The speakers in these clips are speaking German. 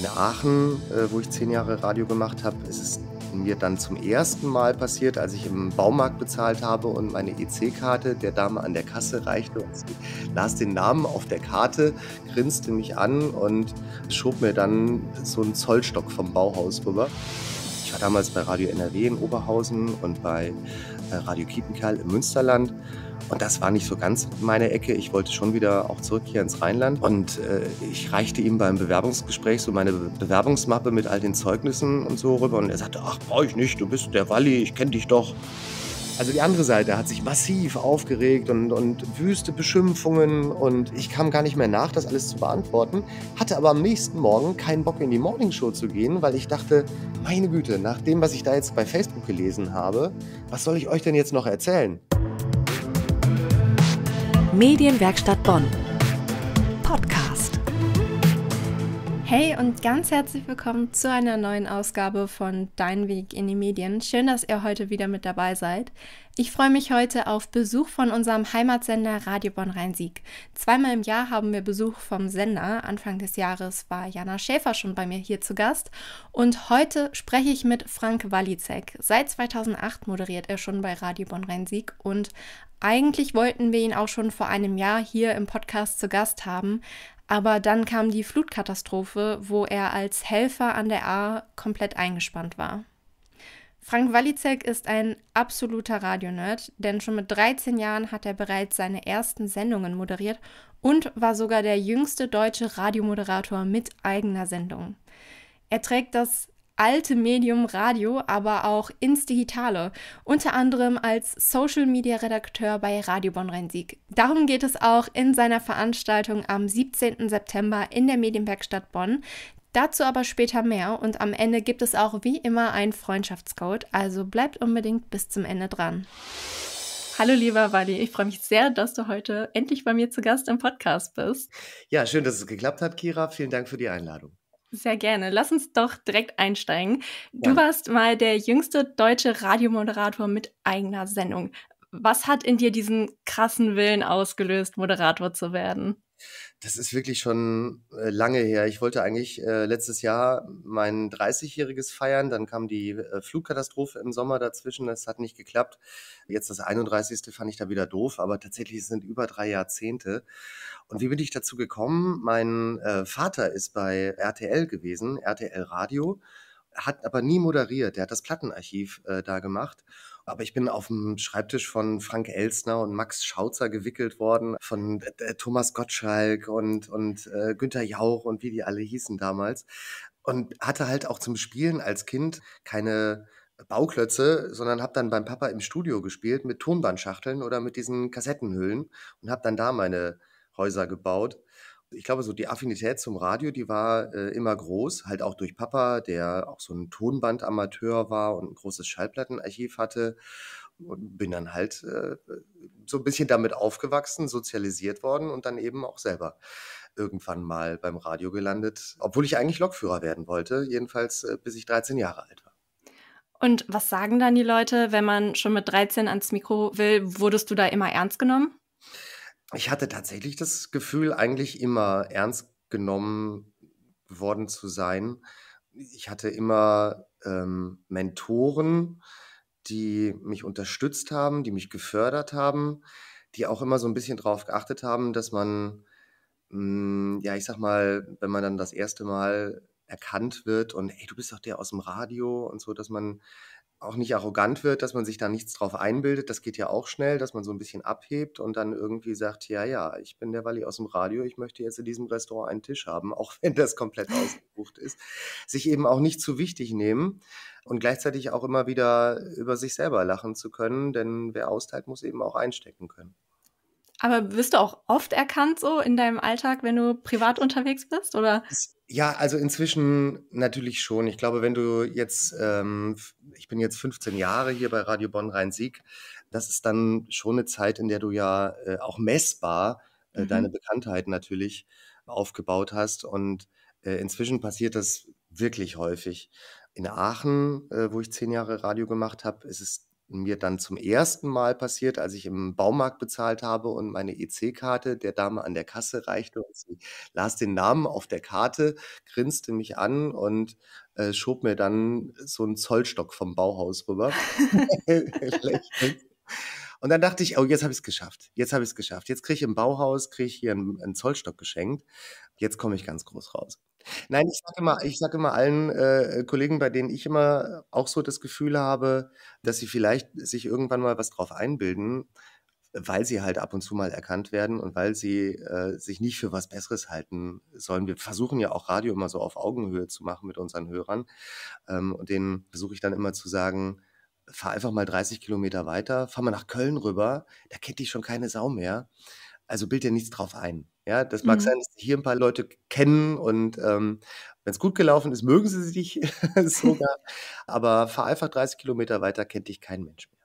in Aachen, äh, wo ich zehn Jahre Radio gemacht habe, ist es mir dann zum ersten Mal passiert, als ich im Baumarkt bezahlt habe und meine EC-Karte der Dame an der Kasse reichte und sie las den Namen auf der Karte, grinste mich an und schob mir dann so einen Zollstock vom Bauhaus rüber. Ich war damals bei Radio NRW in Oberhausen und bei äh, Radio Kietenkerl im Münsterland und das war nicht so ganz meine Ecke. Ich wollte schon wieder auch zurück hier ins Rheinland. Und äh, ich reichte ihm beim Bewerbungsgespräch so meine Bewerbungsmappe mit all den Zeugnissen und so rüber. Und er sagte, ach, brauche ich nicht, du bist der Walli, ich kenne dich doch. Also die andere Seite hat sich massiv aufgeregt und, und wüste Beschimpfungen und ich kam gar nicht mehr nach, das alles zu beantworten, hatte aber am nächsten Morgen keinen Bock in die Morningshow zu gehen, weil ich dachte, meine Güte, nach dem, was ich da jetzt bei Facebook gelesen habe, was soll ich euch denn jetzt noch erzählen? Medienwerkstatt Bonn. Podcast. Hey und ganz herzlich willkommen zu einer neuen Ausgabe von Dein Weg in die Medien. Schön, dass ihr heute wieder mit dabei seid. Ich freue mich heute auf Besuch von unserem Heimatsender Radio Bonn Rhein-Sieg. Zweimal im Jahr haben wir Besuch vom Sender. Anfang des Jahres war Jana Schäfer schon bei mir hier zu Gast. Und heute spreche ich mit Frank Walizek. Seit 2008 moderiert er schon bei Radio Bonn Rhein-Sieg und eigentlich wollten wir ihn auch schon vor einem Jahr hier im Podcast zu Gast haben, aber dann kam die Flutkatastrophe, wo er als Helfer an der Ahr komplett eingespannt war. Frank Walizek ist ein absoluter Radionerd, denn schon mit 13 Jahren hat er bereits seine ersten Sendungen moderiert und war sogar der jüngste deutsche Radiomoderator mit eigener Sendung. Er trägt das alte Medium Radio, aber auch ins Digitale, unter anderem als Social Media Redakteur bei Radio Bonn Rhein-Sieg. Darum geht es auch in seiner Veranstaltung am 17. September in der Medienwerkstatt Bonn. Dazu aber später mehr und am Ende gibt es auch wie immer einen Freundschaftscode, also bleibt unbedingt bis zum Ende dran. Hallo lieber Wally, ich freue mich sehr, dass du heute endlich bei mir zu Gast im Podcast bist. Ja, schön, dass es geklappt hat, Kira. Vielen Dank für die Einladung. Sehr gerne. Lass uns doch direkt einsteigen. Du ja. warst mal der jüngste deutsche Radiomoderator mit eigener Sendung. Was hat in dir diesen krassen Willen ausgelöst, Moderator zu werden? Das ist wirklich schon äh, lange her. Ich wollte eigentlich äh, letztes Jahr mein 30-jähriges feiern, dann kam die äh, Flugkatastrophe im Sommer dazwischen, das hat nicht geklappt. Jetzt das 31. fand ich da wieder doof, aber tatsächlich sind über drei Jahrzehnte. Und wie bin ich dazu gekommen? Mein äh, Vater ist bei RTL gewesen, RTL Radio, hat aber nie moderiert, der hat das Plattenarchiv äh, da gemacht. Aber ich bin auf dem Schreibtisch von Frank Elsner und Max Schauzer gewickelt worden, von äh, äh Thomas Gottschalk und, und äh, Günther Jauch und wie die alle hießen damals. Und hatte halt auch zum Spielen als Kind keine Bauklötze, sondern habe dann beim Papa im Studio gespielt mit Tonbandschachteln oder mit diesen Kassettenhüllen und habe dann da meine Häuser gebaut ich glaube, so die Affinität zum Radio, die war äh, immer groß, halt auch durch Papa, der auch so ein Tonbandamateur war und ein großes Schallplattenarchiv hatte. Und bin dann halt äh, so ein bisschen damit aufgewachsen, sozialisiert worden und dann eben auch selber irgendwann mal beim Radio gelandet, obwohl ich eigentlich Lokführer werden wollte, jedenfalls äh, bis ich 13 Jahre alt war. Und was sagen dann die Leute, wenn man schon mit 13 ans Mikro will? Wurdest du da immer ernst genommen? ich hatte tatsächlich das Gefühl, eigentlich immer ernst genommen worden zu sein. Ich hatte immer ähm, Mentoren, die mich unterstützt haben, die mich gefördert haben, die auch immer so ein bisschen drauf geachtet haben, dass man, mh, hm, ja, ich sag mal, wenn man dann das erste Mal erkannt wird und ey, du bist doch der aus dem Radio und so, dass man auch nicht arrogant wird, dass man sich da nichts drauf einbildet. Das geht ja auch schnell, dass man so ein bisschen abhebt und dann irgendwie sagt, ja, ja, ich bin der Walli aus dem Radio, ich möchte jetzt in diesem Restaurant einen Tisch haben, auch wenn das komplett ausgebucht ist. Sich eben auch nicht zu wichtig nehmen und gleichzeitig auch immer wieder über sich selber lachen zu können, denn wer austeilt, muss eben auch einstecken können. Aber wirst du auch oft erkannt so in deinem Alltag, wenn du privat unterwegs bist, oder? Es ja, also inzwischen natürlich schon. Ich glaube, wenn du jetzt, ähm, ich bin jetzt 15 Jahre hier bei Radio Bonn Rhein-Sieg, das ist dann schon eine Zeit, in der du ja äh, auch messbar äh, mhm. deine Bekanntheit natürlich aufgebaut hast. Und äh, inzwischen passiert das wirklich häufig. In Aachen, äh, wo ich zehn Jahre Radio gemacht habe, ist es mir dann zum ersten Mal passiert, als ich im Baumarkt bezahlt habe und meine EC-Karte der Dame an der Kasse reichte und sie las den Namen auf der Karte, grinste mich an und äh, schob mir dann so einen Zollstock vom Bauhaus rüber. Und dann dachte ich, oh, jetzt habe ich es geschafft. Jetzt habe ich es geschafft. Jetzt kriege ich im Bauhaus, kriege ich hier einen, einen Zollstock geschenkt. Jetzt komme ich ganz groß raus. Nein, ich sage immer, ich sag immer allen äh, Kollegen, bei denen ich immer auch so das Gefühl habe, dass sie vielleicht sich irgendwann mal was drauf einbilden, weil sie halt ab und zu mal erkannt werden und weil sie äh, sich nicht für was Besseres halten sollen. Wir versuchen ja auch Radio immer so auf Augenhöhe zu machen mit unseren Hörern. Ähm, und denen versuche ich dann immer zu sagen, fahr einfach mal 30 Kilometer weiter, fahr mal nach Köln rüber, da kennt dich schon keine Sau mehr. Also bild dir nichts drauf ein. Ja, das mag mhm. sein, dass hier ein paar Leute kennen und ähm, wenn es gut gelaufen ist, mögen sie dich sogar. Aber fahr einfach 30 Kilometer weiter, kennt dich kein Mensch mehr.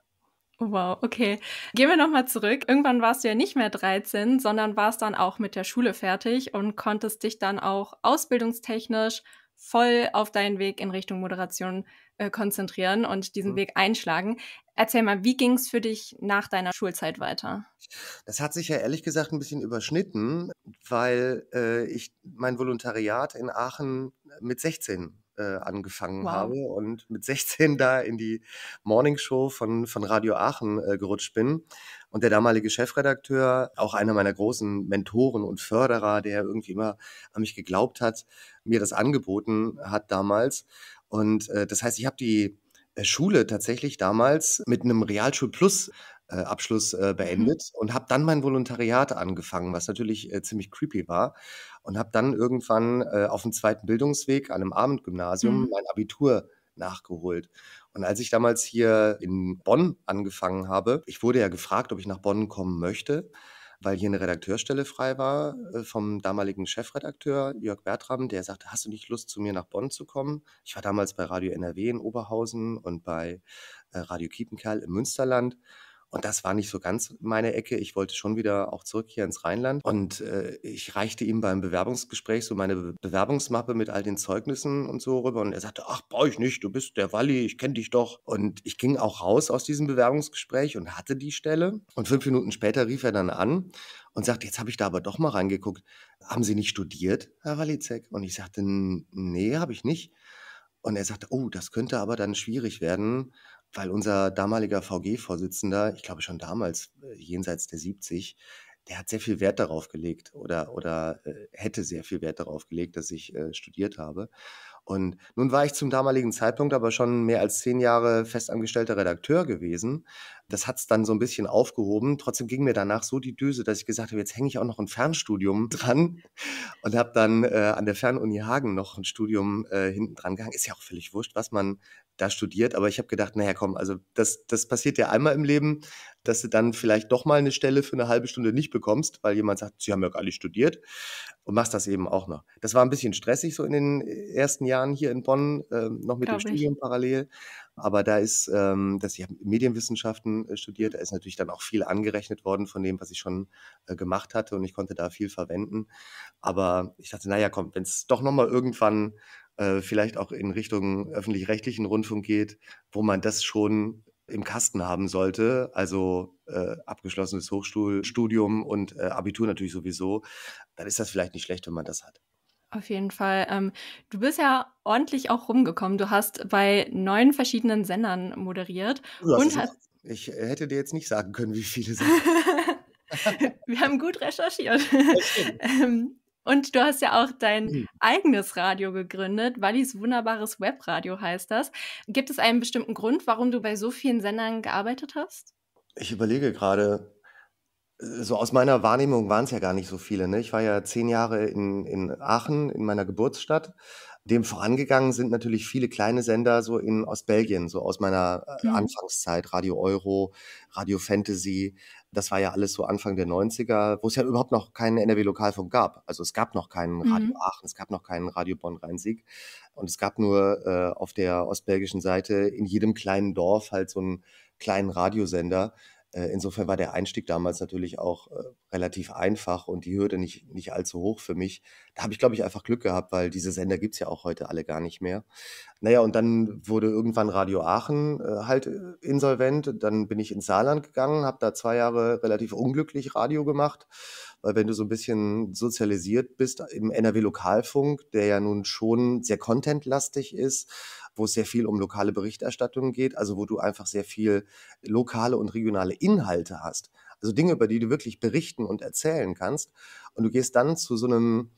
Wow, okay. Gehen wir nochmal zurück. Irgendwann warst du ja nicht mehr 13, sondern warst dann auch mit der Schule fertig und konntest dich dann auch ausbildungstechnisch voll auf deinen Weg in Richtung Moderation äh, konzentrieren und diesen mhm. Weg einschlagen. Erzähl mal, wie ging es für dich nach deiner Schulzeit weiter? Das hat sich ja ehrlich gesagt ein bisschen überschnitten, weil äh, ich mein Volontariat in Aachen mit 16 äh, angefangen wow. habe und mit 16 da in die Morningshow von, von Radio Aachen äh, gerutscht bin. Und der damalige Chefredakteur, auch einer meiner großen Mentoren und Förderer, der irgendwie immer an mich geglaubt hat, mir das angeboten hat damals. Und äh, das heißt, ich habe die äh, Schule tatsächlich damals mit einem Realschulplus äh, Abschluss äh, mhm. beendet mhm. und habe dann mein Volontariat angefangen, was natürlich äh, ziemlich creepy war. Und habe dann irgendwann äh, auf dem zweiten Bildungsweg an einem Abendgymnasium mhm. mein Abitur nachgeholt. Und als ich damals hier in Bonn angefangen habe, ich wurde ja gefragt, ob ich nach Bonn kommen möchte, weil hier eine Redakteurstelle frei war äh, vom damaligen Chefredakteur Jörg Bertram, der sagte, hast du nicht Lust, zu mir nach Bonn zu kommen? Ich war damals bei Radio NRW in Oberhausen und bei Radio Kiepenkerl im Münsterland und das war nicht so ganz meine Ecke. Ich wollte schon wieder auch zurück hier ins Rheinland. Und äh, ich reichte ihm beim Bewerbungsgespräch so meine Bewerbungsmappe mit all den Zeugnissen und so rüber. Und er sagte, ach, brauche ich nicht, du bist der Walli, ich kenne dich doch. Und ich ging auch raus aus diesem Bewerbungsgespräch und hatte die Stelle. Und fünf Minuten später rief er dann an und sagte, jetzt habe ich da aber doch mal reingeguckt. Haben Sie nicht studiert, Herr Walizek? Und ich sagte, nee, habe ich nicht. Und er sagte, oh, das könnte aber dann schwierig werden, weil unser damaliger VG-Vorsitzender, ich glaube schon damals äh, jenseits der 70, der hat sehr viel Wert darauf gelegt oder, oder äh, hätte sehr viel Wert darauf gelegt, dass ich äh, studiert habe. Und nun war ich zum damaligen Zeitpunkt aber schon mehr als zehn Jahre festangestellter Redakteur gewesen. Das hat es dann so ein bisschen aufgehoben. Trotzdem ging mir danach so die Düse, dass ich gesagt habe, jetzt hänge ich auch noch ein Fernstudium dran und habe dann äh, an der Fernuni Hagen noch ein Studium äh, hinten dran gehangen. Ist ja auch völlig wurscht, was man da studiert, aber ich habe gedacht, naja, komm, also das, das passiert ja einmal im Leben, dass du dann vielleicht doch mal eine Stelle für eine halbe Stunde nicht bekommst, weil jemand sagt, sie haben ja gar nicht studiert und machst das eben auch noch. Das war ein bisschen stressig so in den äh, ersten Jahren hier in Bonn, äh, noch mit Glaub dem Studium ich. parallel. Aber da ist, ähm, dass ich Medienwissenschaften äh, studiert, da ist natürlich dann auch viel angerechnet worden von dem, was ich schon äh, gemacht hatte und ich konnte da viel verwenden. Aber ich dachte, naja, komm, wenn es doch nochmal irgendwann äh, vielleicht auch in Richtung öffentlich-rechtlichen Rundfunk geht, wo man das schon im Kasten haben sollte, also äh, abgeschlossenes Hochschulstudium und äh, Abitur natürlich sowieso, dann ist das vielleicht nicht schlecht, wenn man das hat. Auf jeden Fall. Ähm, du bist ja ordentlich auch rumgekommen. Du hast bei neun verschiedenen Sendern moderiert. Und hast ich äh, hätte dir jetzt nicht sagen können, wie viele sind. Wir haben gut recherchiert. ähm, und du hast ja auch dein mhm. eigenes Radio gegründet. Wallis wunderbares Webradio heißt das. Gibt es einen bestimmten Grund, warum du bei so vielen Sendern gearbeitet hast? Ich überlege gerade, so aus meiner Wahrnehmung waren es ja gar nicht so viele. Ne? Ich war ja zehn Jahre in, in Aachen, in meiner Geburtsstadt. Dem vorangegangen sind natürlich viele kleine Sender so in Ostbelgien, so aus meiner äh, mhm. Anfangszeit, Radio Euro, Radio Fantasy, das war ja alles so Anfang der 90er, wo es ja überhaupt noch keinen NRW-Lokalfunk gab. Also es gab noch keinen Radio mhm. Aachen, es gab noch keinen Radio Bonn-Rhein-Sieg. Und es gab nur äh, auf der ostbelgischen Seite in jedem kleinen Dorf halt so einen kleinen Radiosender, äh, insofern war der Einstieg damals natürlich auch äh, relativ einfach und die Hürde nicht, nicht allzu hoch für mich. Da habe ich, glaube ich, einfach Glück gehabt, weil diese Sender gibt es ja auch heute alle gar nicht mehr. Naja, und dann wurde irgendwann Radio Aachen äh, halt insolvent. Dann bin ich ins Saarland gegangen, habe da zwei Jahre relativ unglücklich Radio gemacht, weil wenn du so ein bisschen sozialisiert bist im NRW-Lokalfunk, der ja nun schon sehr contentlastig ist, wo es sehr viel um lokale Berichterstattung geht, also wo du einfach sehr viel lokale und regionale Inhalte hast. Also Dinge, über die du wirklich berichten und erzählen kannst. Und du gehst dann zu so einem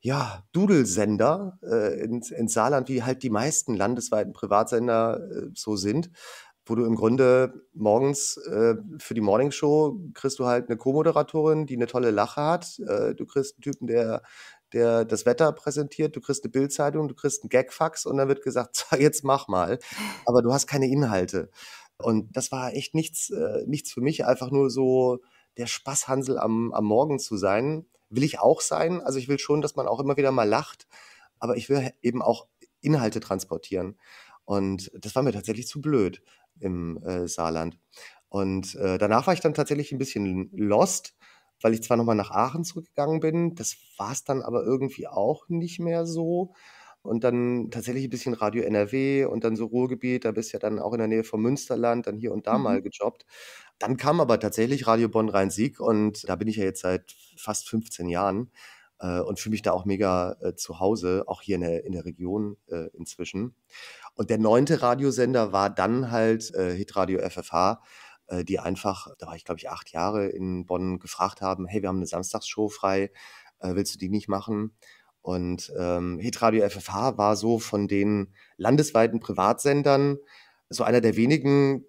ja, Dudelsender äh, ins, ins Saarland, wie halt die meisten landesweiten Privatsender äh, so sind, wo du im Grunde morgens äh, für die Morningshow kriegst du halt eine Co-Moderatorin, die eine tolle Lache hat. Äh, du kriegst einen Typen, der der das Wetter präsentiert, du kriegst eine Bildzeitung, du kriegst einen Gagfax und dann wird gesagt, so, jetzt mach mal, aber du hast keine Inhalte. Und das war echt nichts, äh, nichts für mich, einfach nur so der Spaßhansel am, am Morgen zu sein. Will ich auch sein. Also ich will schon, dass man auch immer wieder mal lacht, aber ich will eben auch Inhalte transportieren. Und das war mir tatsächlich zu blöd im äh, Saarland. Und äh, danach war ich dann tatsächlich ein bisschen lost, weil ich zwar nochmal nach Aachen zurückgegangen bin, das war es dann aber irgendwie auch nicht mehr so. Und dann tatsächlich ein bisschen Radio NRW und dann so Ruhrgebiet, da bist du ja dann auch in der Nähe vom Münsterland, dann hier und da mhm. mal gejobbt. Dann kam aber tatsächlich Radio Bonn-Rhein-Sieg und da bin ich ja jetzt seit fast 15 Jahren äh, und fühle mich da auch mega äh, zu Hause, auch hier in der, in der Region äh, inzwischen. Und der neunte Radiosender war dann halt äh, Hitradio FFH äh, die einfach, da war ich glaube ich acht Jahre in Bonn, gefragt haben, hey, wir haben eine Samstagsshow frei, äh, willst du die nicht machen? Und ähm, Hitradio FFH war so von den landesweiten Privatsendern so einer der wenigen,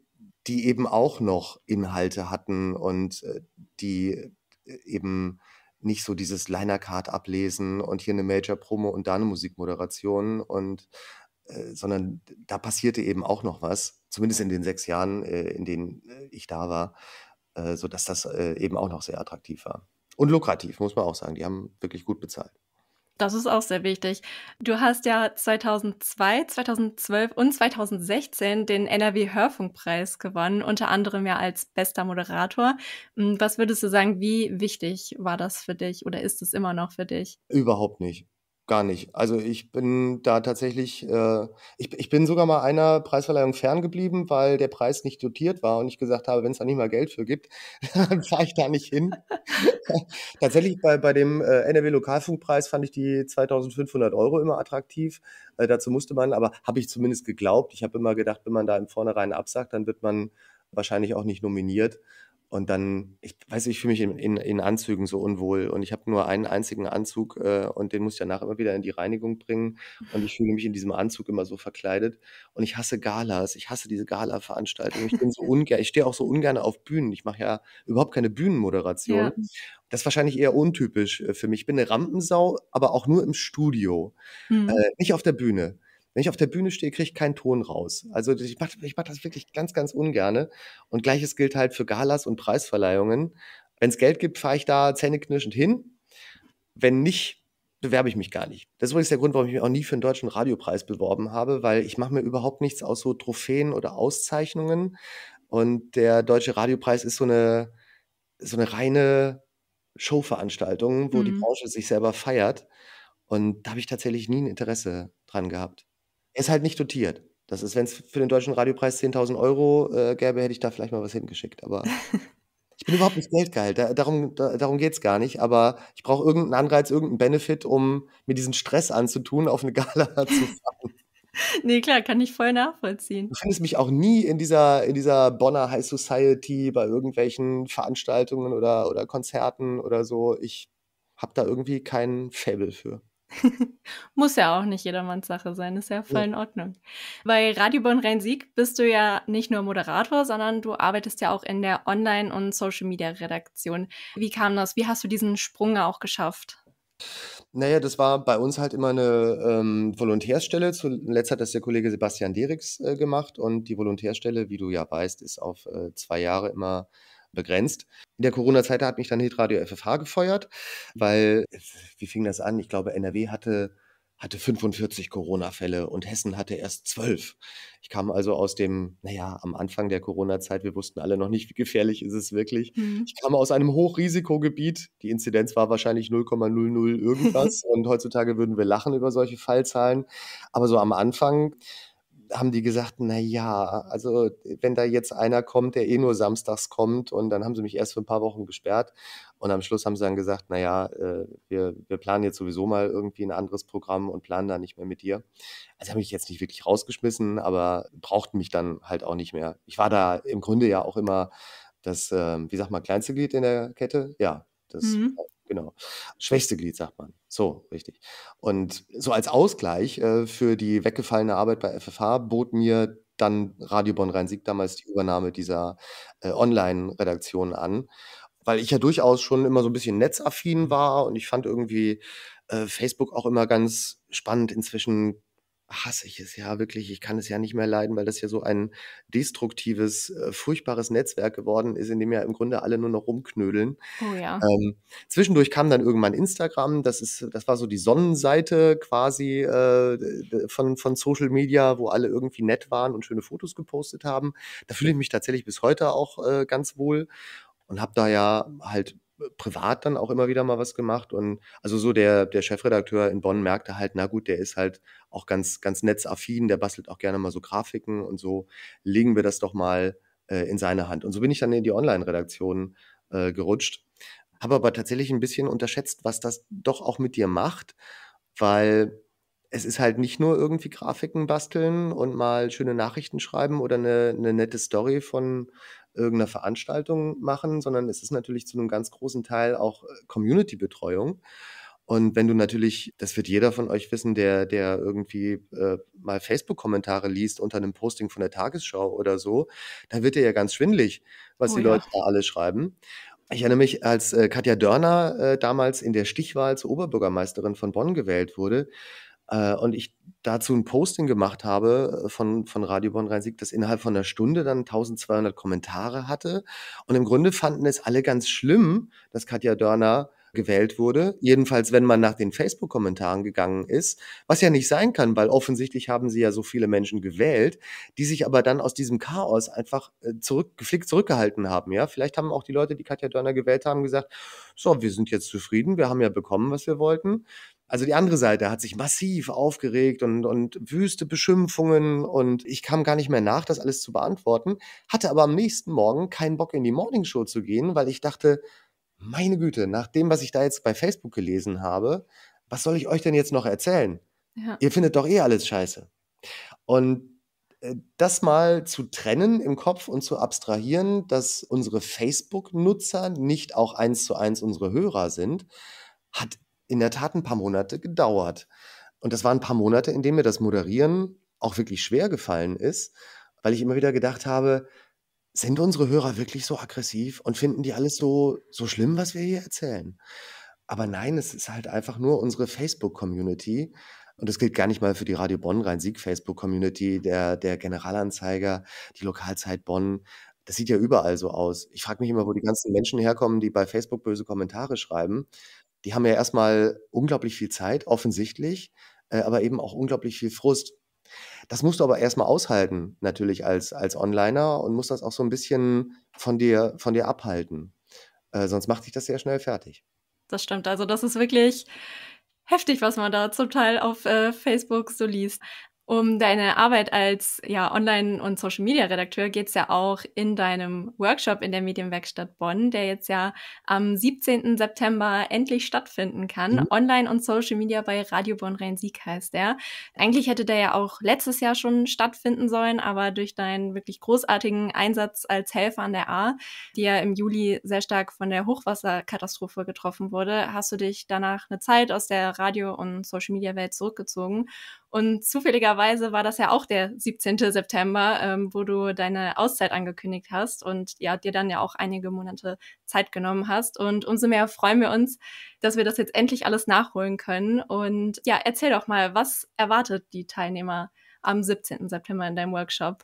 die eben auch noch Inhalte hatten und äh, die äh, eben nicht so dieses Liner-Card ablesen und hier eine Major-Promo und da eine Musikmoderation und äh, sondern da passierte eben auch noch was, zumindest in den sechs Jahren, äh, in denen äh, ich da war, äh, sodass das äh, eben auch noch sehr attraktiv war. Und lukrativ, muss man auch sagen. Die haben wirklich gut bezahlt. Das ist auch sehr wichtig. Du hast ja 2002, 2012 und 2016 den NRW Hörfunkpreis gewonnen, unter anderem ja als bester Moderator. Hm, was würdest du sagen, wie wichtig war das für dich oder ist es immer noch für dich? Überhaupt nicht gar nicht. Also ich bin da tatsächlich, äh, ich, ich bin sogar mal einer Preisverleihung ferngeblieben, weil der Preis nicht dotiert war und ich gesagt habe, wenn es da nicht mal Geld für gibt, dann fahre ich da nicht hin. tatsächlich bei, bei dem äh, NRW-Lokalfunkpreis fand ich die 2500 Euro immer attraktiv. Äh, dazu musste man, aber habe ich zumindest geglaubt. Ich habe immer gedacht, wenn man da im Vornherein absagt, dann wird man wahrscheinlich auch nicht nominiert. Und dann, ich weiß nicht, ich fühle mich in, in, in, Anzügen so unwohl. Und ich habe nur einen einzigen Anzug äh, und den muss ich danach immer wieder in die Reinigung bringen. Und ich fühle mich in diesem Anzug immer so verkleidet. Und ich hasse Galas. Ich hasse diese Gala-Veranstaltungen. Ich bin so ungern, ich stehe auch so ungern auf Bühnen. Ich mache ja überhaupt keine Bühnenmoderation. Ja. Das ist wahrscheinlich eher untypisch äh, für mich. Ich bin eine Rampensau, aber auch nur im Studio. Mhm. Äh, nicht auf der Bühne. Wenn ich auf der Bühne stehe, kriege ich keinen Ton raus. Also ich mache ich mach das wirklich ganz, ganz ungerne. Und gleiches gilt halt für Galas und Preisverleihungen. Wenn es Geld gibt, fahre ich da zähneknirschend hin. Wenn nicht, bewerbe ich mich gar nicht. Das ist übrigens der Grund, warum ich mich auch nie für einen deutschen Radiopreis beworben habe, weil ich mache mir überhaupt nichts aus so Trophäen oder Auszeichnungen. Und der deutsche Radiopreis ist so eine, so eine reine Showveranstaltung, wo mhm. die Branche sich selber feiert. Und da habe ich tatsächlich nie ein Interesse dran gehabt. Er ist halt nicht dotiert. Das ist, wenn es für den deutschen Radiopreis 10.000 Euro äh, gäbe, hätte ich da vielleicht mal was hingeschickt. Aber ich bin überhaupt nicht geldgeil. Da, darum da, darum geht es gar nicht. Aber ich brauche irgendeinen Anreiz, irgendeinen Benefit, um mir diesen Stress anzutun, auf eine Gala zu fahren. Nee, klar, kann ich voll nachvollziehen. Du findest mich auch nie in dieser, in dieser Bonner High Society bei irgendwelchen Veranstaltungen oder, oder Konzerten oder so. Ich habe da irgendwie keinen Fable für. Muss ja auch nicht jedermanns Sache sein, ist ja voll in Ordnung. Bei Radio Bonn Rhein-Sieg bist du ja nicht nur Moderator, sondern du arbeitest ja auch in der Online- und Social-Media-Redaktion. Wie kam das? Wie hast du diesen Sprung auch geschafft? Naja, das war bei uns halt immer eine ähm, Volontärstelle. Zuletzt hat das der Kollege Sebastian Derix äh, gemacht und die Volontärstelle, wie du ja weißt, ist auf äh, zwei Jahre immer begrenzt. In der Corona-Zeit hat mich dann Hitradio FFH gefeuert, mhm. weil, äh, wie fing das an? Ich glaube, NRW hatte, hatte 45 Corona-Fälle und Hessen hatte erst 12. Ich kam also aus dem, naja, am Anfang der Corona-Zeit, wir wussten alle noch nicht, wie gefährlich ist es wirklich. Mhm. Ich kam aus einem Hochrisikogebiet. Die Inzidenz war wahrscheinlich 0,00 irgendwas und heutzutage würden wir lachen über solche Fallzahlen. Aber so am Anfang haben die gesagt, na ja, also wenn da jetzt einer kommt, der eh nur samstags kommt und dann haben sie mich erst für ein paar Wochen gesperrt und am Schluss haben sie dann gesagt, na ja, äh, wir, wir planen jetzt sowieso mal irgendwie ein anderes Programm und planen da nicht mehr mit dir. Also habe mich jetzt nicht wirklich rausgeschmissen, aber brauchten mich dann halt auch nicht mehr. Ich war da im Grunde ja auch immer das, ähm, wie sagt man, kleinste Glied in der Kette, ja, das mhm. Genau. Schwächste Glied, sagt man. So, richtig. Und so als Ausgleich äh, für die weggefallene Arbeit bei FFH bot mir dann Radio Bonn Rhein-Sieg damals die Übernahme dieser äh, Online-Redaktion an, weil ich ja durchaus schon immer so ein bisschen netzaffin war und ich fand irgendwie äh, Facebook auch immer ganz spannend. Inzwischen hasse ich es ja wirklich. Ich kann es ja nicht mehr leiden, weil das ja so ein destruktives, äh, furchtbares Netzwerk geworden ist, in dem ja im Grunde alle nur noch rumknödeln. Oh ja. Ähm, zwischendurch kam dann irgendwann Instagram. Das ist, das war so die Sonnenseite quasi äh, von, von Social Media, wo alle irgendwie nett waren und schöne Fotos gepostet haben. Da fühle ich mhm. mich tatsächlich bis heute auch äh, ganz wohl und habe da ja halt privat dann auch immer wieder mal was gemacht. Und also so der, der Chefredakteur in Bonn merkte halt, na gut, der ist halt auch ganz, ganz netzaffin, der bastelt auch gerne mal so Grafiken und so legen wir das doch mal äh, in seine Hand. Und so bin ich dann in die Online-Redaktion äh, gerutscht. Habe aber tatsächlich ein bisschen unterschätzt, was das doch auch mit dir macht, weil es ist halt nicht nur irgendwie Grafiken basteln und mal schöne Nachrichten schreiben oder eine, eine nette Story von irgendeiner Veranstaltung machen, sondern es ist natürlich zu einem ganz großen Teil auch äh, Community-Betreuung. Und wenn du natürlich, das wird jeder von euch wissen, der, der irgendwie äh, mal Facebook-Kommentare liest unter einem Posting von der Tagesschau oder so, da wird dir ja ganz schwindlig, was oh, die ja. Leute da alle schreiben. Ich erinnere mich, als äh, Katja Dörner äh, damals in der Stichwahl zur Oberbürgermeisterin von Bonn gewählt wurde, äh, und ich dazu ein Posting gemacht habe äh, von, von Radio Bonn Rhein-Sieg, das innerhalb von einer Stunde dann 1200 Kommentare hatte. Und im Grunde fanden es alle ganz schlimm, dass Katja Dörner gewählt wurde. Jedenfalls, wenn man nach den Facebook-Kommentaren gegangen ist, was ja nicht sein kann, weil offensichtlich haben sie ja so viele Menschen gewählt, die sich aber dann aus diesem Chaos einfach äh, zurück, geflickt zurückgehalten haben. Ja, vielleicht haben auch die Leute, die Katja Dörner gewählt haben, gesagt, so, wir sind jetzt zufrieden, wir haben ja bekommen, was wir wollten. Also die andere Seite hat sich massiv aufgeregt und, und wüste Beschimpfungen und ich kam gar nicht mehr nach, das alles zu beantworten, hatte aber am nächsten Morgen keinen Bock in die Morningshow zu gehen, weil ich dachte, meine Güte, nach dem, was ich da jetzt bei Facebook gelesen habe, was soll ich euch denn jetzt noch erzählen? Ja. Ihr findet doch eh alles scheiße. Und äh, das mal zu trennen im Kopf und zu abstrahieren, dass unsere Facebook-Nutzer nicht auch eins zu eins unsere Hörer sind, hat in der Tat ein paar Monate gedauert. Und das waren ein paar Monate, in denen mir das Moderieren auch wirklich schwer gefallen ist, weil ich immer wieder gedacht habe, sind unsere Hörer wirklich so aggressiv und finden die alles so, so schlimm, was wir hier erzählen? Aber nein, es ist halt einfach nur unsere Facebook-Community. Und das gilt gar nicht mal für die Radio Bonn Rhein-Sieg Facebook-Community, der, der Generalanzeiger, die Lokalzeit Bonn. Das sieht ja überall so aus. Ich frage mich immer, wo die ganzen Menschen herkommen, die bei Facebook böse Kommentare schreiben die haben ja erstmal unglaublich viel Zeit, offensichtlich, äh, aber eben auch unglaublich viel Frust. Das musst du aber erstmal aushalten, natürlich als, als Onliner und musst das auch so ein bisschen von dir, von dir abhalten. Äh, sonst macht sich das sehr schnell fertig. Das stimmt. Also, das ist wirklich heftig, was man da zum Teil auf äh, Facebook so liest. Um deine Arbeit als ja, Online- und Social-Media-Redakteur geht es ja auch in deinem Workshop in der Medienwerkstatt Bonn, der jetzt ja am 17. September endlich stattfinden kann. Mhm. Online und Social Media bei Radio Bonn Rhein-Sieg heißt der. Eigentlich hätte der ja auch letztes Jahr schon stattfinden sollen, aber durch deinen wirklich großartigen Einsatz als Helfer an der A, die ja im Juli sehr stark von der Hochwasserkatastrophe getroffen wurde, hast du dich danach eine Zeit aus der Radio- und Social-Media-Welt zurückgezogen und zufälligerweise war das ja auch der 17. September, ähm, wo du deine Auszeit angekündigt hast und ja, dir dann ja auch einige Monate Zeit genommen hast. Und umso mehr freuen wir uns, dass wir das jetzt endlich alles nachholen können. Und ja, erzähl doch mal, was erwartet die Teilnehmer am 17. September in deinem Workshop?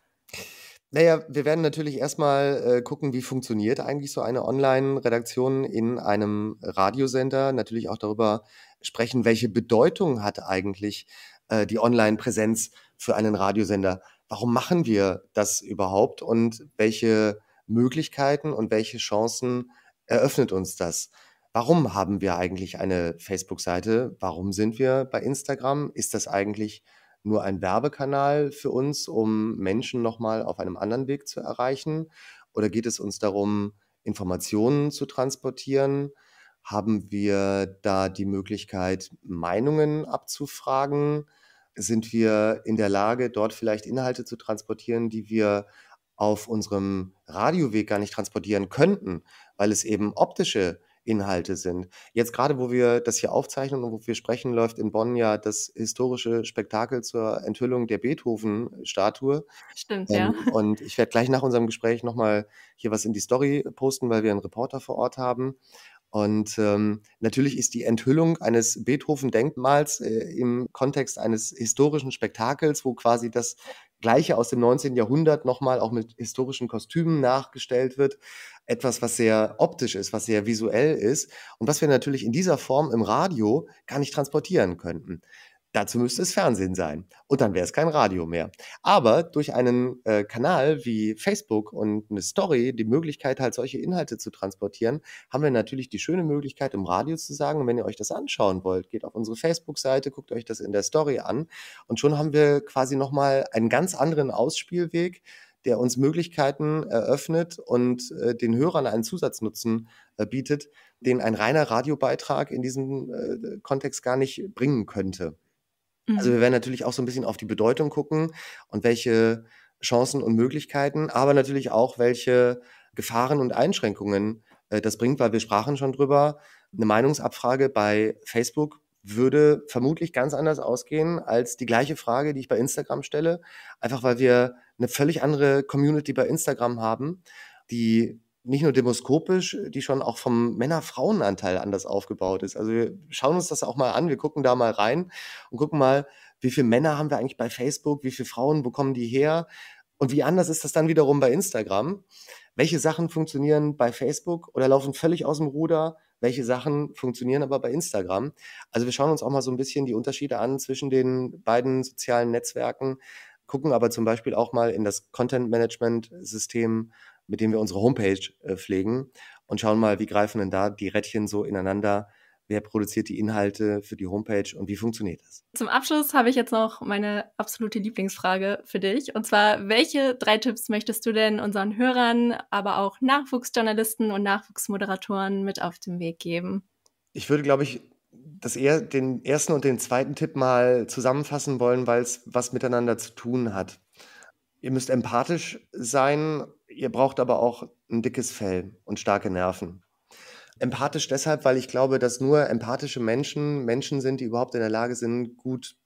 Naja, wir werden natürlich erstmal äh, gucken, wie funktioniert eigentlich so eine Online-Redaktion in einem Radiosender. Natürlich auch darüber sprechen, welche Bedeutung hat eigentlich äh, die Online-Präsenz für einen Radiosender. Warum machen wir das überhaupt und welche Möglichkeiten und welche Chancen eröffnet uns das? Warum haben wir eigentlich eine Facebook-Seite? Warum sind wir bei Instagram? Ist das eigentlich nur ein Werbekanal für uns, um Menschen nochmal auf einem anderen Weg zu erreichen? Oder geht es uns darum, Informationen zu transportieren? Haben wir da die Möglichkeit, Meinungen abzufragen? sind wir in der Lage, dort vielleicht Inhalte zu transportieren, die wir auf unserem Radioweg gar nicht transportieren könnten, weil es eben optische Inhalte sind. Jetzt gerade, wo wir das hier aufzeichnen und wo wir sprechen, läuft in Bonn ja das historische Spektakel zur Enthüllung der Beethoven-Statue. Stimmt, ähm, ja. Und ich werde gleich nach unserem Gespräch nochmal hier was in die Story posten, weil wir einen Reporter vor Ort haben. Und ähm, natürlich ist die Enthüllung eines Beethoven-Denkmals äh, im Kontext eines historischen Spektakels, wo quasi das Gleiche aus dem 19. Jahrhundert nochmal auch mit historischen Kostümen nachgestellt wird. Etwas, was sehr optisch ist, was sehr visuell ist und was wir natürlich in dieser Form im Radio gar nicht transportieren könnten. Dazu müsste es Fernsehen sein. Und dann wäre es kein Radio mehr. Aber durch einen äh, Kanal wie Facebook und eine Story, die Möglichkeit, halt solche Inhalte zu transportieren, haben wir natürlich die schöne Möglichkeit, im Radio zu sagen, wenn ihr euch das anschauen wollt, geht auf unsere Facebook-Seite, guckt euch das in der Story an. Und schon haben wir quasi nochmal einen ganz anderen Ausspielweg, der uns Möglichkeiten eröffnet und äh, den Hörern einen Zusatznutzen äh, bietet, den ein reiner Radiobeitrag in diesem äh, Kontext gar nicht bringen könnte. Also mhm. wir werden natürlich auch so ein bisschen auf die Bedeutung gucken und welche Chancen und Möglichkeiten, aber natürlich auch, welche Gefahren und Einschränkungen äh, das bringt, weil wir sprachen schon drüber. Eine Meinungsabfrage bei Facebook würde vermutlich ganz anders ausgehen als die gleiche Frage, die ich bei Instagram stelle, einfach weil wir eine völlig andere Community bei Instagram haben, die nicht nur demoskopisch, die schon auch vom Männer-Frauen-Anteil anders aufgebaut ist. Also wir schauen uns das auch mal an, wir gucken da mal rein und gucken mal, wie viele Männer haben wir eigentlich bei Facebook, wie viele Frauen bekommen die her und wie anders ist das dann wiederum bei Instagram. Welche Sachen funktionieren bei Facebook oder laufen völlig aus dem Ruder? Welche Sachen funktionieren aber bei Instagram? Also wir schauen uns auch mal so ein bisschen die Unterschiede an zwischen den beiden sozialen Netzwerken, gucken aber zum Beispiel auch mal in das Content-Management-System mit dem wir unsere Homepage äh, pflegen und schauen mal, wie greifen denn da die Rädchen so ineinander. Wer produziert die Inhalte für die Homepage und wie funktioniert das? Zum Abschluss habe ich jetzt noch meine absolute Lieblingsfrage für dich. Und zwar, welche drei Tipps möchtest du denn unseren Hörern, aber auch Nachwuchsjournalisten und Nachwuchsmoderatoren mit auf den Weg geben? Ich würde, glaube ich, das eher, den ersten und den zweiten Tipp mal zusammenfassen wollen, weil es was miteinander zu tun hat. Ihr müsst empathisch sein Ihr braucht aber auch ein dickes Fell und starke Nerven. Empathisch deshalb, weil ich glaube, dass nur empathische Menschen Menschen sind, die überhaupt in der Lage sind, gut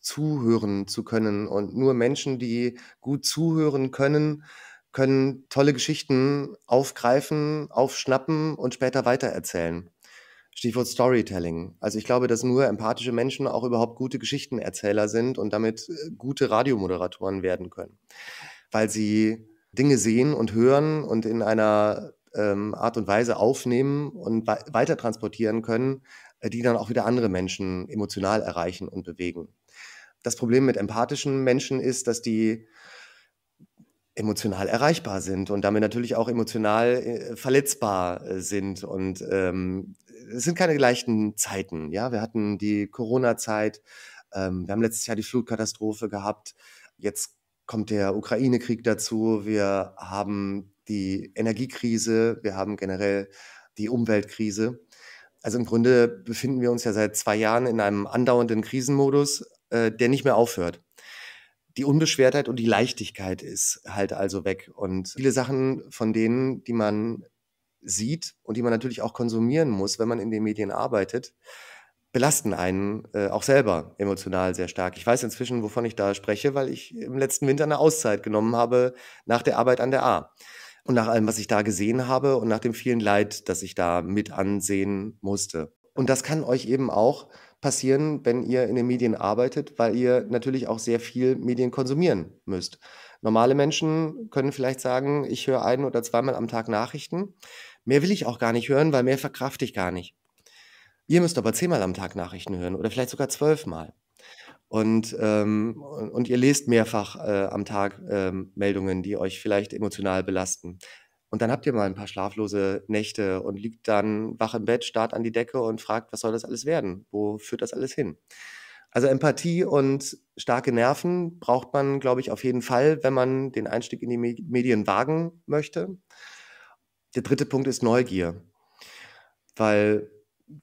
zuhören zu können. Und nur Menschen, die gut zuhören können, können tolle Geschichten aufgreifen, aufschnappen und später weitererzählen. Stichwort Storytelling. Also ich glaube, dass nur empathische Menschen auch überhaupt gute Geschichtenerzähler sind und damit äh, gute Radiomoderatoren werden können, weil sie Dinge sehen und hören und in einer ähm, Art und Weise aufnehmen und weiter transportieren können, äh, die dann auch wieder andere Menschen emotional erreichen und bewegen. Das Problem mit empathischen Menschen ist, dass die emotional erreichbar sind und damit natürlich auch emotional äh, verletzbar äh, sind. Und ähm, es sind keine leichten Zeiten. Ja, wir hatten die Corona-Zeit, ähm, wir haben letztes Jahr die Flutkatastrophe gehabt. Jetzt kommt der Ukraine-Krieg dazu, wir haben die Energiekrise, wir haben generell die Umweltkrise. Also im Grunde befinden wir uns ja seit zwei Jahren in einem andauernden Krisenmodus, äh, der nicht mehr aufhört. Die Unbeschwertheit und die Leichtigkeit ist halt also weg. Und viele Sachen von denen, die man sieht und die man natürlich auch konsumieren muss, wenn man in den Medien arbeitet, belasten einen äh, auch selber emotional sehr stark. Ich weiß inzwischen, wovon ich da spreche, weil ich im letzten Winter eine Auszeit genommen habe nach der Arbeit an der A. Und nach allem, was ich da gesehen habe und nach dem vielen Leid, das ich da mit ansehen musste. Und das kann euch eben auch passieren, wenn ihr in den Medien arbeitet, weil ihr natürlich auch sehr viel Medien konsumieren müsst. Normale Menschen können vielleicht sagen, ich höre ein oder zweimal am Tag Nachrichten. Mehr will ich auch gar nicht hören, weil mehr verkrafte ich gar nicht. Ihr müsst aber zehnmal am Tag Nachrichten hören oder vielleicht sogar zwölfmal. Und, ähm, und ihr lest mehrfach äh, am Tag ähm, Meldungen, die euch vielleicht emotional belasten. Und dann habt ihr mal ein paar schlaflose Nächte und liegt dann wach im Bett, starrt an die Decke und fragt, was soll das alles werden? Wo führt das alles hin? Also Empathie und starke Nerven braucht man, glaube ich, auf jeden Fall, wenn man den Einstieg in die Medien wagen möchte. Der dritte Punkt ist Neugier, weil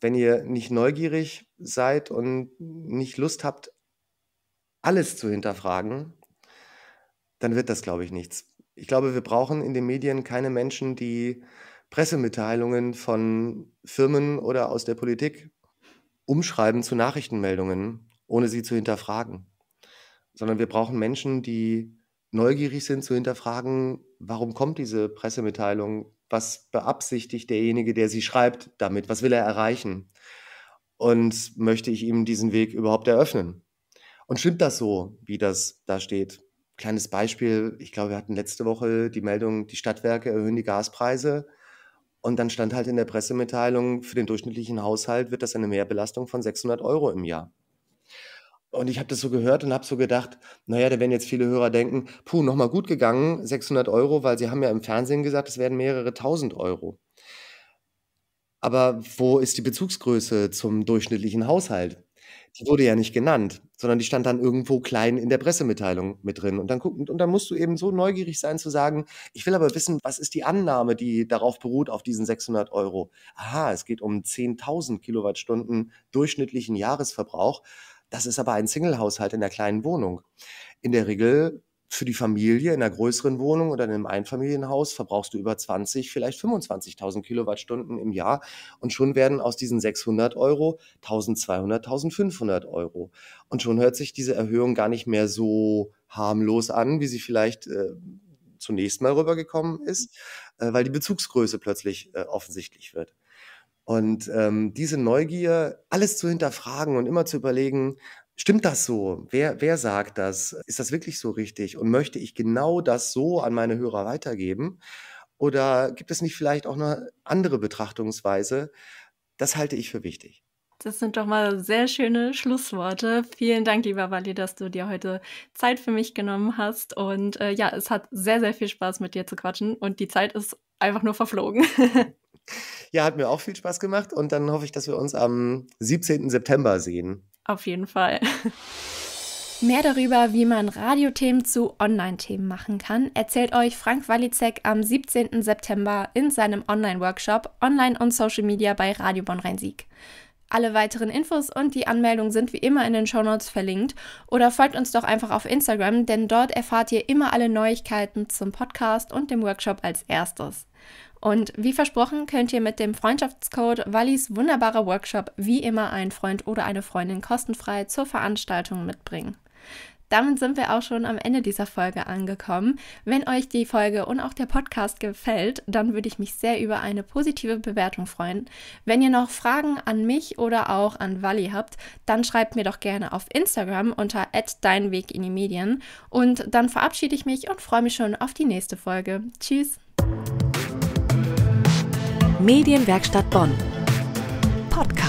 wenn ihr nicht neugierig seid und nicht Lust habt, alles zu hinterfragen, dann wird das, glaube ich, nichts. Ich glaube, wir brauchen in den Medien keine Menschen, die Pressemitteilungen von Firmen oder aus der Politik umschreiben zu Nachrichtenmeldungen, ohne sie zu hinterfragen. Sondern wir brauchen Menschen, die neugierig sind zu hinterfragen, warum kommt diese Pressemitteilung was beabsichtigt derjenige, der sie schreibt, damit? Was will er erreichen? Und möchte ich ihm diesen Weg überhaupt eröffnen? Und stimmt das so, wie das da steht? Kleines Beispiel, ich glaube, wir hatten letzte Woche die Meldung, die Stadtwerke erhöhen die Gaspreise. Und dann stand halt in der Pressemitteilung, für den durchschnittlichen Haushalt wird das eine Mehrbelastung von 600 Euro im Jahr. Und ich habe das so gehört und habe so gedacht, naja, da werden jetzt viele Hörer denken, puh, nochmal gut gegangen, 600 Euro, weil sie haben ja im Fernsehen gesagt, es werden mehrere tausend Euro. Aber wo ist die Bezugsgröße zum durchschnittlichen Haushalt? Die wurde ja nicht genannt, sondern die stand dann irgendwo klein in der Pressemitteilung mit drin. Und dann, guck, und dann musst du eben so neugierig sein zu sagen, ich will aber wissen, was ist die Annahme, die darauf beruht, auf diesen 600 Euro? Aha, es geht um 10.000 Kilowattstunden durchschnittlichen Jahresverbrauch. Das ist aber ein Single-Haushalt in der kleinen Wohnung. In der Regel für die Familie in einer größeren Wohnung oder in einem Einfamilienhaus verbrauchst du über 20, vielleicht 25.000 Kilowattstunden im Jahr und schon werden aus diesen 600 Euro 1.200, 1.500 Euro. Und schon hört sich diese Erhöhung gar nicht mehr so harmlos an, wie sie vielleicht äh, zunächst mal rübergekommen ist, äh, weil die Bezugsgröße plötzlich äh, offensichtlich wird. Und ähm, diese Neugier, alles zu hinterfragen und immer zu überlegen, stimmt das so? Wer, wer sagt das? Ist das wirklich so richtig? Und möchte ich genau das so an meine Hörer weitergeben? Oder gibt es nicht vielleicht auch eine andere Betrachtungsweise? Das halte ich für wichtig. Das sind doch mal sehr schöne Schlussworte. Vielen Dank, lieber Wally, dass du dir heute Zeit für mich genommen hast. Und äh, ja, es hat sehr, sehr viel Spaß, mit dir zu quatschen. Und die Zeit ist einfach nur verflogen. Ja, hat mir auch viel Spaß gemacht und dann hoffe ich, dass wir uns am 17. September sehen. Auf jeden Fall. Mehr darüber, wie man Radiothemen zu Online-Themen machen kann, erzählt euch Frank Walizek am 17. September in seinem Online-Workshop Online und Social Media bei Radio Bonn Rhein-Sieg. Alle weiteren Infos und die Anmeldung sind wie immer in den Shownotes verlinkt oder folgt uns doch einfach auf Instagram, denn dort erfahrt ihr immer alle Neuigkeiten zum Podcast und dem Workshop als erstes. Und wie versprochen, könnt ihr mit dem Freundschaftscode Wallis wunderbarer Workshop wie immer einen Freund oder eine Freundin kostenfrei zur Veranstaltung mitbringen. Damit sind wir auch schon am Ende dieser Folge angekommen. Wenn euch die Folge und auch der Podcast gefällt, dann würde ich mich sehr über eine positive Bewertung freuen. Wenn ihr noch Fragen an mich oder auch an Wally habt, dann schreibt mir doch gerne auf Instagram unter deinweginimedien. Und dann verabschiede ich mich und freue mich schon auf die nächste Folge. Tschüss! Medienwerkstatt Bonn. Podcast.